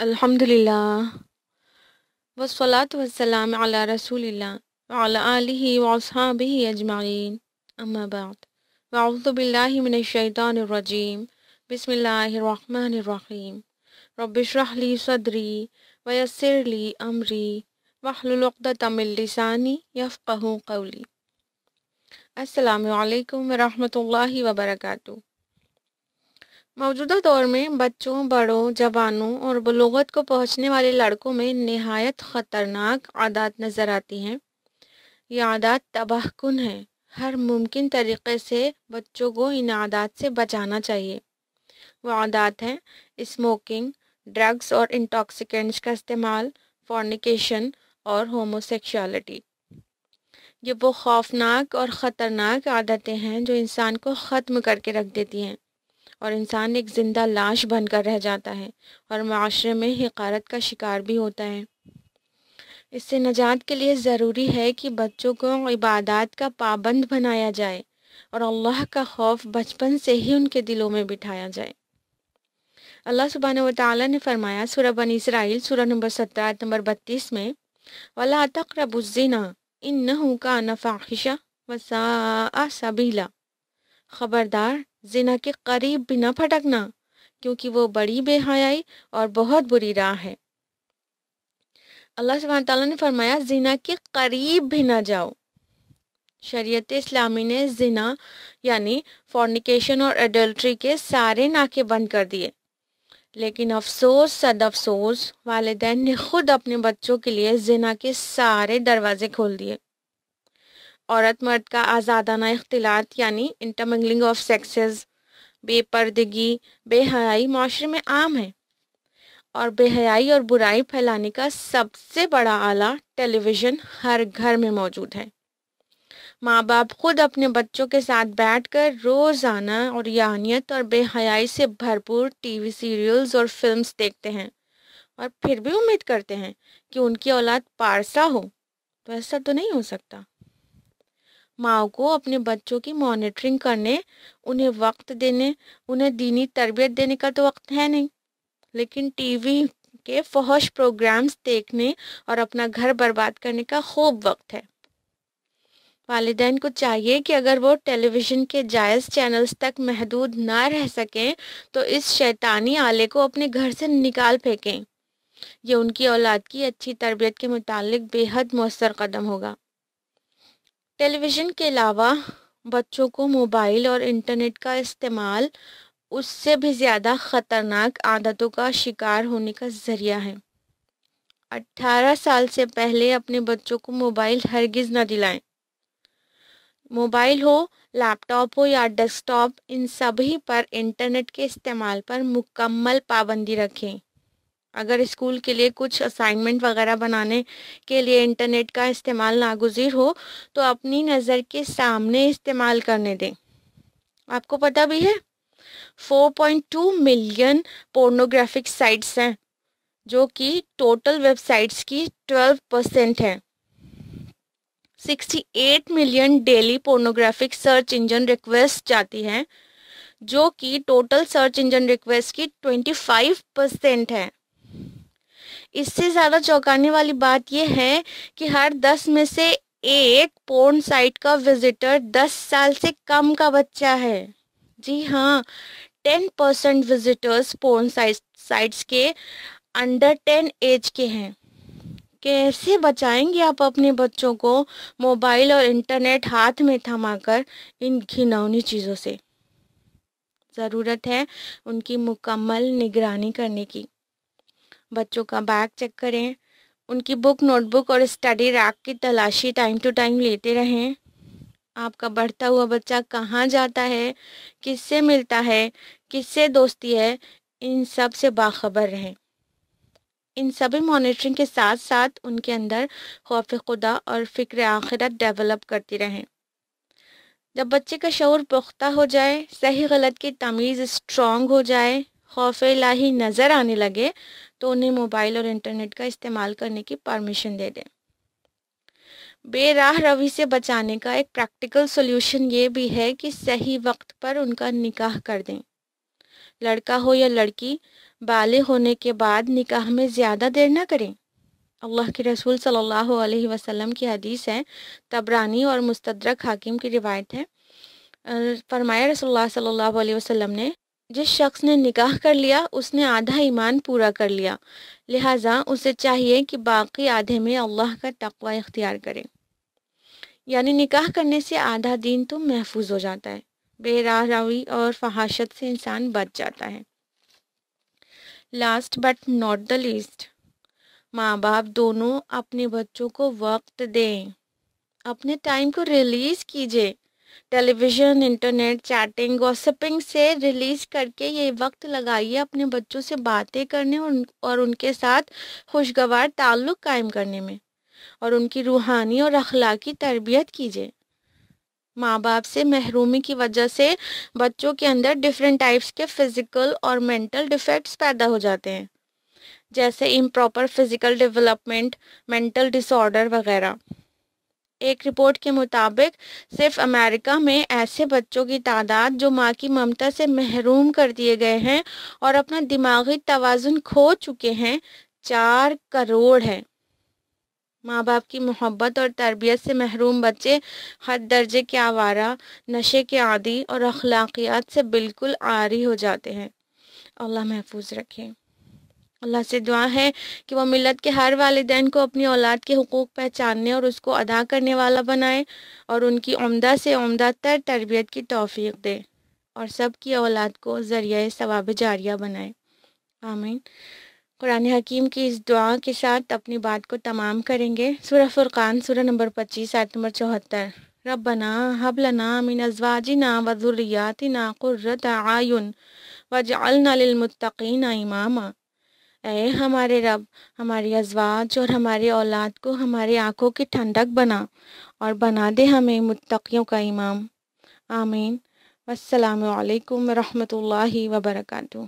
الحمد لله والصلاة والسلام على رسول الله وعلى آله وأصحابه أجمعين أما بعد أعوذ بالله من الشيطان الرجيم بسم الله الرحمن الرحيم رب اشرح لي صدري ويسر لي أمري واحلل عقدة من لساني يفقه قولي السلام عليكم ورحمة الله وبركاته मौजूदा दौर में बच्चों बड़ों जवानों और बलोगत को पहुंचने वाले लड़कों में नहायत ख़तरनाक आदत नज़र आती हैं ये आदत तबाहकुन है हर मुमकिन तरीक़े से बच्चों को इन आदत से बचाना चाहिए वो आदत हैं स्मोकिंग ड्रग्स और इंटॉक्सिकेंट्स का इस्तेमाल फॉर्निकेशन और होमोसेक्सुअलिटी ये वो खौफनाक और ख़तरनाक आदतें हैं जो इंसान को ख़त्म करके रख देती हैं और इंसान एक ज़िंदा लाश बनकर रह जाता है और माशरे में हकारत का शिकार भी होता है इससे नजात के लिए ज़रूरी है कि बच्चों को इबादत का पाबंद बनाया जाए और अल्लाह का खौफ बचपन से ही उनके दिलों में बिठाया जाए अल्लाह सुबहान वाली ने फरमाया सूरह बन इसराइल सूरह नंबर सत्रह नंबर बत्तीस में वला तकरबुज़ीना इन नहू का नफाखिशा वसा सबीला ख़बरदार जिना के करीब भी ना फटकना क्योंकि वो बड़ी बेहयाई और बहुत बुरी राह है अल्लाह सुबह ने फरमाया जिना के करीब भी ना जाओ शरीयत इस्लामी ने जिना यानी फॉर्निकेशन और एडल्ट्री के सारे नाके बंद कर दिए लेकिन अफसोस सद अफसोस वालदेन ने खुद अपने बच्चों के लिए जिना के सारे दरवाजे खोल दिए औरत मर्द का आज़ादाना अख्तिलात यानी इंटरमिंगलिंग ऑफ सेक्सेस बेपर्दगी बेहयाई माशरे में आम है और बेहयाई और बुराई फैलाने का सबसे बड़ा आला टेलीविज़न हर घर में मौजूद है माँ बाप खुद अपने बच्चों के साथ बैठकर रोज़ाना और यानियत और बेहयाई से भरपूर टीवी सीरियल्स और फिल्म्स देखते हैं और फिर भी उम्मीद करते हैं कि उनकी औलाद पारसा हो तो ऐसा तो नहीं हो सकता माओ को अपने बच्चों की मॉनिटरिंग करने उन्हें वक्त देने उन्हें दीनी तरबियत देने का तो वक्त है नहीं लेकिन टीवी के फहश प्रोग्राम्स देखने और अपना घर बर्बाद करने का खूब वक्त है वालदेन को चाहिए कि अगर वो टेलीविज़न के जायज़ चैनल्स तक महदूद ना रह सकें तो इस शैतानी आले को अपने घर से निकाल फेंकें यह उनकी औलाद की अच्छी तरबियत के मुतालिक बेहद मौसर कदम होगा टेलीविज़न के अलावा बच्चों को मोबाइल और इंटरनेट का इस्तेमाल उससे भी ज़्यादा ख़तरनाक आदतों का शिकार होने का ज़रिया है 18 साल से पहले अपने बच्चों को मोबाइल हरगिज़ ना दिलाएं मोबाइल हो लैपटॉप हो या डेस्कटॉप इन सभी पर इंटरनेट के इस्तेमाल पर मुकम्मल पाबंदी रखें अगर स्कूल के लिए कुछ असाइनमेंट वगैरह बनाने के लिए इंटरनेट का इस्तेमाल नागुजीर हो तो अपनी नज़र के सामने इस्तेमाल करने दें आपको पता भी है 4.2 मिलियन पोर्नोग्राफिक साइट्स हैं जो कि टोटल वेबसाइट्स की 12 परसेंट हैं 68 million daily pornographic search engine request जाती हैं जो कि टोटल सर्च इंजन रिक्वेस्ट की 25 परसेंट है इससे ज़्यादा चौंकाने वाली बात यह है कि हर दस में से एक पोर्न साइट का विजिटर दस साल से कम का बच्चा है जी हाँ ten percent visitors porn site sites के अंडर टेन एज के हैं कैसे बचाएंगे आप अपने बच्चों को मोबाइल और इंटरनेट हाथ में थमाकर इन घिनौनी चीज़ों से ज़रूरत है उनकी मुकम्मल निगरानी करने की बच्चों का बैग चेक करें उनकी बुक नोटबुक और स्टडी रैक की तलाशी टाइम टू टाइम लेते रहें आपका बढ़ता हुआ बच्चा कहाँ जाता है किससे मिलता है किससे दोस्ती है इन सब से बाखबर रहें इन सभी मॉनिटरिंग के साथ साथ उनके अंदर खौफ खुदा और फ़िक्र आखिरत डेवलप करती रहें जब बच्चे का शौर पुख्ता हो जाए सही गलत की तमीज़ स्ट्रॉन्ग हो जाए खौफ लाही नज़र आने लगे तो उन्हें मोबाइल और इंटरनेट का इस्तेमाल करने की परमिशन दे दें बेराह रवि से बचाने का एक प्रैक्टिकल सोल्यूशन ये भी है कि सही वक्त पर उनका निकाह कर दें लड़का हो या लड़की बाले होने के बाद निकाह में ज़्यादा देर ना करें अल्लाह के रसूल सल्लल्लाहु अलैहि वसल्लम की हदीस है तबरानी और मुस्तदरक हाकिम की रिवायत है फरमाया रसोल्ला सल्ला वसलम ने जिस शख्स ने निकाह कर लिया उसने आधा ईमान पूरा कर लिया लिहाजा उसे चाहिए कि बाकी आधे में अल्लाह का तकवा इख्तियार करें यानी निकाह करने से आधा दिन तो महफूज हो जाता है बेरावी और फहाशत से इंसान बच जाता है last but not the least माँ बाप दोनों अपने बच्चों को वक्त दें अपने टाइम को रिलीज़ कीजिए टेलीविज़न इंटरनेट चैटिंग गॉसिपिंग से रिलीज करके ये वक्त लगाइए अपने बच्चों से बातें करने और, और उनके साथ खुशगवार ताल्लुक़ कायम करने में और उनकी रूहानी और अखलाकी तरबियत कीजिए माँ बाप से महरूमी की वजह से बच्चों के अंदर डिफरेंट टाइप्स के फ़िज़िकल और मेंटल डिफेक्ट्स पैदा हो जाते हैं जैसे improper physical development mental disorder वगैरह एक रिपोर्ट के मुताबिक सिर्फ अमेरिका में ऐसे बच्चों की तादाद जो माँ की ममता से महरूम कर दिए गए हैं और अपना दिमागी तोज़ुन खो चुके हैं चार करोड़ हैं माँ बाप की मोहब्बत और तरबियत से महरूम बच्चे हद दर्जे के आवारा नशे के आदि और अखलाकियात से बिल्कुल आरी हो जाते हैं अल्लाह महफूज रखें अल्लाह से दुआ है कि वह मिलत के हर वालदेन को अपनी औलाद के हकूक़ पहचानने और उसको अदा करने वाला बनाए और उनकी उमदा से उमदा तर तरबियत की तोफ़ी दे और सब की औलाद को ज़रिए सवाब जारिया बनाए आमीन कुरान हकीम की इस दुआ के साथ अपनी बात को तमाम करेंगे सूर्य फुरकान सूर्य नंबर पच्चीस आयत नंबर चौहत्तर रबना हबलना मिन अजवाजिना ना कुर्रत आयुन वजालना लिलमुत्तकीना इमामा ऐ हमारे रब हमारी अजवाज और हमारी औलाद को हमारी आँखों की ठंडक बना और बना दे हमें मुतकीयों का इमाम आमीन असलकम वरहमल वर्का